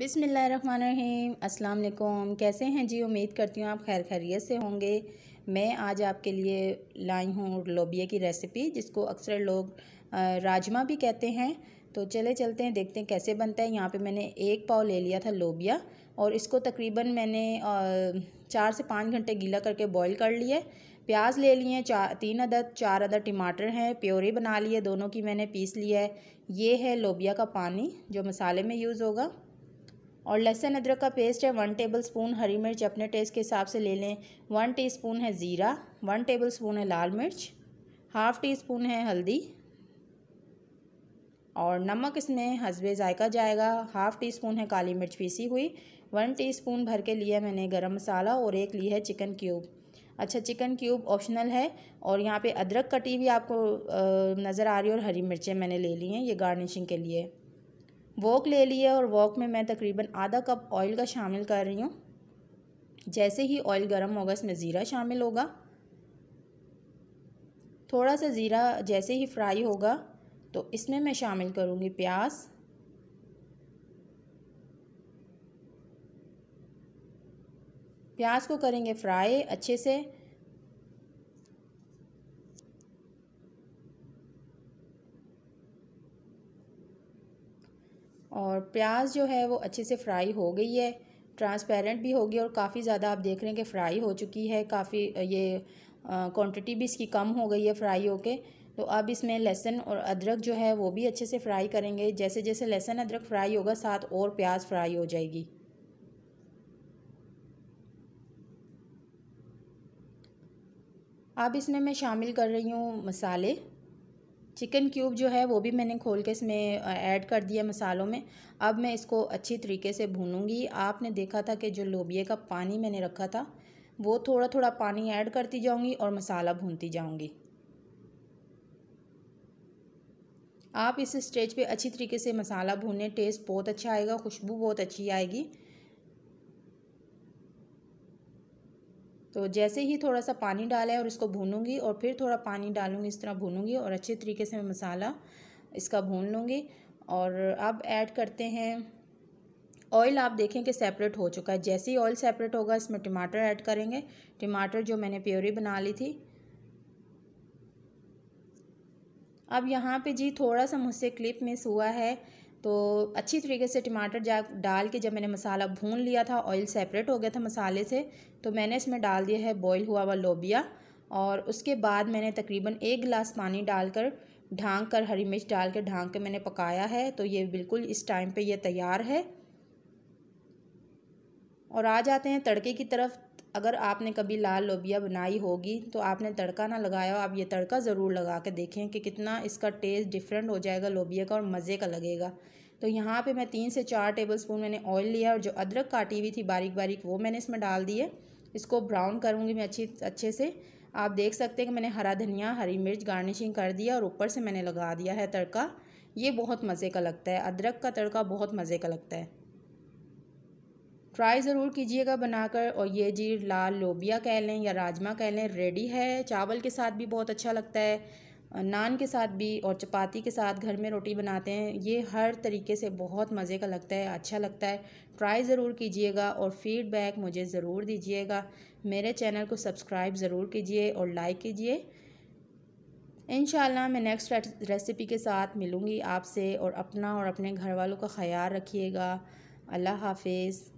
बिसमीम् वालेकुम कैसे हैं जी उम्मीद करती हूँ आप खैर खैरियत से होंगे मैं आज आपके लिए लाई हूँ लोबिया की रेसिपी जिसको अक्सर लोग राजमा भी कहते हैं तो चले चलते हैं देखते हैं कैसे बनता है यहाँ पे मैंने एक पाव ले लिया था लोबिया और इसको तकरीबन मैंने चार से पाँच घंटे गीला करके बॉईल कर लिया प्याज ले लिए हैं चार तीन अदद चार अदद टमाटर हैं प्योरी बना लिए दोनों की मैंने पीस लिया है ये है लोबिया का पानी जो मसाले में यूज़ होगा और लहसुन अदरक का पेस्ट है वन टेबल स्पून हरी मिर्च अपने टेस्ट के हिसाब से ले लें वन टी स्पून है ज़ीरा वन टेबल स्पून है लाल मिर्च हाफ़ टी स्पून है हल्दी और नमक इसमें हसबे जायका जाएगा हाफ़ टी स्पून है काली मिर्च पीसी हुई वन टी स्पून भर के लिए मैंने गरम मसाला और एक ली है चिकन क्यूब अच्छा चिकन क्यूब ऑप्शनल है और यहाँ पे अदरक कटी भी आपको नज़र आ रही है और हरी मिर्चें मैंने ले ली हैं ये गार्निशिंग के लिए वॉक ले लिया और वॉक में मैं तकरीबन आधा कप ऑयल का शामिल कर रही हूँ जैसे ही ऑयल गर्म होगा इसमें ज़ीरा शामिल होगा थोड़ा सा ज़ीरा जैसे ही फ्राई होगा तो इसमें मैं शामिल करूँगी प्याज प्याज को करेंगे फ्राई अच्छे से और प्याज जो है वो अच्छे से फ्राई हो गई है ट्रांसपेरेंट भी होगी और काफ़ी ज़्यादा आप देख रहे हैं कि फ़्राई हो चुकी है काफ़ी ये क्वांटिटी भी इसकी कम हो गई है फ्राई होके तो अब इसमें लहसन और अदरक जो है वो भी अच्छे से फ्राई करेंगे जैसे जैसे लहसुन अदरक फ्राई होगा साथ और प्याज फ्राई हो जाएगी अब इसमें मैं शामिल कर रही हूँ मसाले चिकन क्यूब जो है वो भी मैंने खोल के इसमें ऐड कर दिया मसालों में अब मैं इसको अच्छी तरीके से भूनूंगी आपने देखा था कि जो लोबिया का पानी मैंने रखा था वो थोड़ा थोड़ा पानी ऐड करती जाऊंगी और मसाला भूनती जाऊंगी आप इस स्टेज पे अच्छी तरीके से मसाला भूनें टेस्ट बहुत अच्छा आएगा खुशबू बहुत अच्छी आएगी तो जैसे ही थोड़ा सा पानी डाला है और इसको भूनूंगी और फिर थोड़ा पानी डालूंगी इस तरह भूनूंगी और अच्छे तरीके से मैं मसाला इसका भून लूँगी और अब ऐड करते हैं ऑयल आप देखें कि सेपरेट हो चुका है जैसे ही ऑयल सेपरेट होगा इसमें टमाटर ऐड करेंगे टमाटर जो मैंने प्योरी बना ली थी अब यहाँ पे जी थोड़ा सा मुझसे क्लिप मिस हुआ है तो अच्छी तरीके से टमाटर जा डाल के जब मैंने मसाला भून लिया था ऑयल सेपरेट हो गया था मसाले से तो मैंने इसमें डाल दिया है बॉईल हुआ हुआ लोबिया और उसके बाद मैंने तकरीबन एक गिलास पानी डालकर ढांक कर हरी मिर्च डाल कर ढाँक कर मैंने पकाया है तो ये बिल्कुल इस टाइम पे ये तैयार है और आ जाते हैं तड़के की तरफ अगर आपने कभी लाल लोबिया बनाई होगी तो आपने तड़का ना लगाया हो आप ये तड़का ज़रूर लगा के देखें कि कितना इसका टेस्ट डिफरेंट हो जाएगा लोबिया का और मज़े का लगेगा तो यहाँ पे मैं तीन से चार टेबल स्पून मैंने ऑयल लिया और जो अदरक काटी हुई थी बारीक बारीक वो मैंने इसमें डाल दी है इसको ब्राउन करूँगी मैं अच्छी अच्छे से आप देख सकते हैं कि मैंने हरा धनिया हरी मिर्च गार्निशिंग कर दिया और ऊपर से मैंने लगा दिया है तड़का ये बहुत मज़े का लगता है अदरक का तड़का बहुत मज़े का लगता है ट्राई ज़रूर कीजिएगा बनाकर और ये जी लाल लोबिया कह लें या राजमा कह लें रेडी है चावल के साथ भी बहुत अच्छा लगता है नान के साथ भी और चपाती के साथ घर में रोटी बनाते हैं ये हर तरीके से बहुत मज़े का लगता है अच्छा लगता है ट्राई ज़रूर कीजिएगा और फीडबैक मुझे ज़रूर दीजिएगा मेरे चैनल को सब्सक्राइब ज़रूर कीजिए और लाइक कीजिए इन मैं नेक्स्ट रेसिपी के साथ मिलूँगी आपसे और अपना और अपने घर वालों का ख्याल रखिएगा अल्लाह हाफिज़